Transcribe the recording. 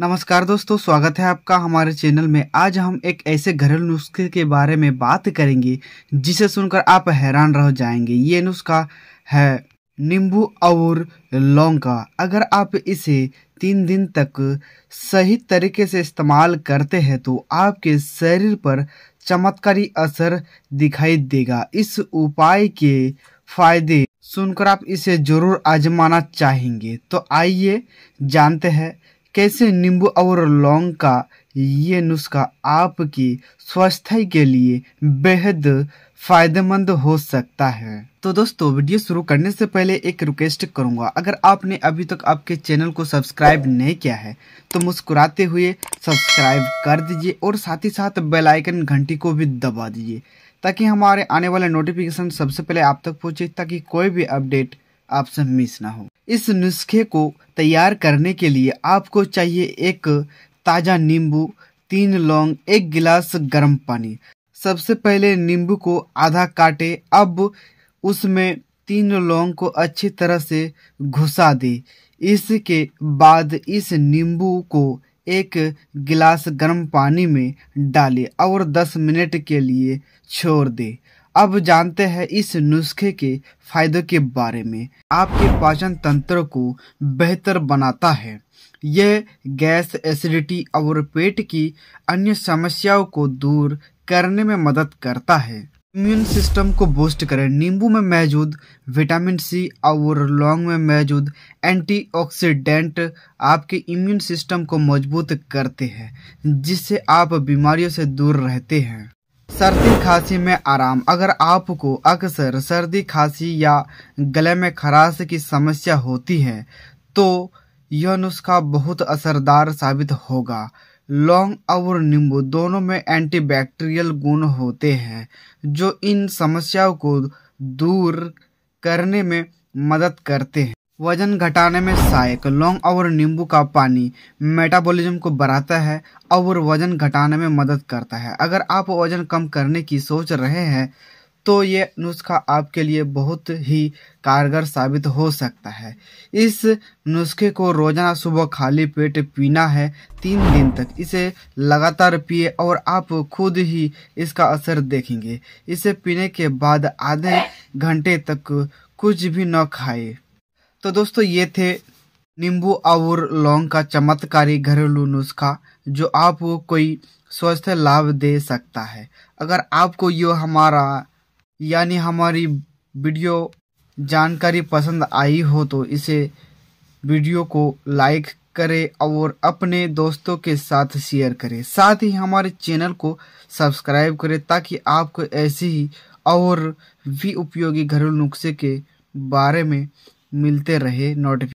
नमस्कार दोस्तों स्वागत है आपका हमारे चैनल में आज हम एक ऐसे घरेलू नुस्खे के बारे में बात करेंगे जिसे सुनकर आप हैरान रह जाएंगे ये नुस्खा है नींबू और लौंग का अगर आप इसे तीन दिन तक सही तरीके से इस्तेमाल करते हैं तो आपके शरीर पर चमत्कारी असर दिखाई देगा इस उपाय के फायदे सुनकर आप इसे जरूर आजमाना चाहेंगे तो आइए जानते हैं कैसे नींबू और लौंग का ये नुस्खा आपकी स्वास्थ्य के लिए बेहद फायदेमंद हो सकता है तो दोस्तों वीडियो शुरू करने से पहले एक रिक्वेस्ट करूंगा अगर आपने अभी तक आपके चैनल को सब्सक्राइब नहीं किया है तो मुस्कुराते हुए सब्सक्राइब कर दीजिए और साथ ही साथ बेल आइकन घंटी को भी दबा दीजिए ताकि हमारे आने वाले नोटिफिकेशन सबसे पहले आप तक पहुंचे ताकि कोई भी अपडेट आपसे मिस ना हो इस नुस्खे को तैयार करने के लिए आपको चाहिए एक ताज़ा नींबू तीन लौंग एक गिलास गर्म पानी सबसे पहले नींबू को आधा काटे अब उसमें तीन लौंग को अच्छी तरह से घुसा दे इसके बाद इस नींबू को एक गिलास गर्म पानी में डाले और 10 मिनट के लिए छोड़ दे अब जानते हैं इस नुस्खे के फायदों के बारे में आपके पाचन तंत्र को बेहतर बनाता है यह गैस एसिडिटी और पेट की अन्य समस्याओं को दूर करने में मदद करता है इम्यून सिस्टम को बूस्ट करें नींबू में मौजूद विटामिन सी और लौंग में मौजूद एंटीऑक्सीडेंट आपके इम्यून सिस्टम को मजबूत करते हैं जिससे आप बीमारियों से दूर रहते हैं सर्दी खांसी में आराम अगर आपको अक्सर सर्दी खांसी या गले में खराश की समस्या होती है तो यह नुस्खा बहुत असरदार साबित होगा लौंग और नींबू दोनों में एंटीबैक्टीरियल गुण होते हैं जो इन समस्याओं को दूर करने में मदद करते हैं वजन घटाने में सहायक लौंग और नींबू का पानी मेटाबॉलिज्म को बढ़ाता है और वजन घटाने में मदद करता है अगर आप वजन कम करने की सोच रहे हैं तो ये नुस्खा आपके लिए बहुत ही कारगर साबित हो सकता है इस नुस्खे को रोजाना सुबह खाली पेट पीना है तीन दिन तक इसे लगातार पिए और आप खुद ही इसका असर देखेंगे इसे पीने के बाद आधे घंटे तक कुछ भी न खाएं तो दोस्तों ये थे नींबू और लौंग का चमत्कारी घरेलू नुस्खा जो आपको कोई स्वस्थ लाभ दे सकता है अगर आपको ये हमारा यानी हमारी वीडियो जानकारी पसंद आई हो तो इसे वीडियो को लाइक करें और अपने दोस्तों के साथ शेयर करें साथ ही हमारे चैनल को सब्सक्राइब करें ताकि आपको ऐसे ही और भी उपयोगी घरेलू नुस्खे के बारे में मिलते रहे नोटिफिकेशन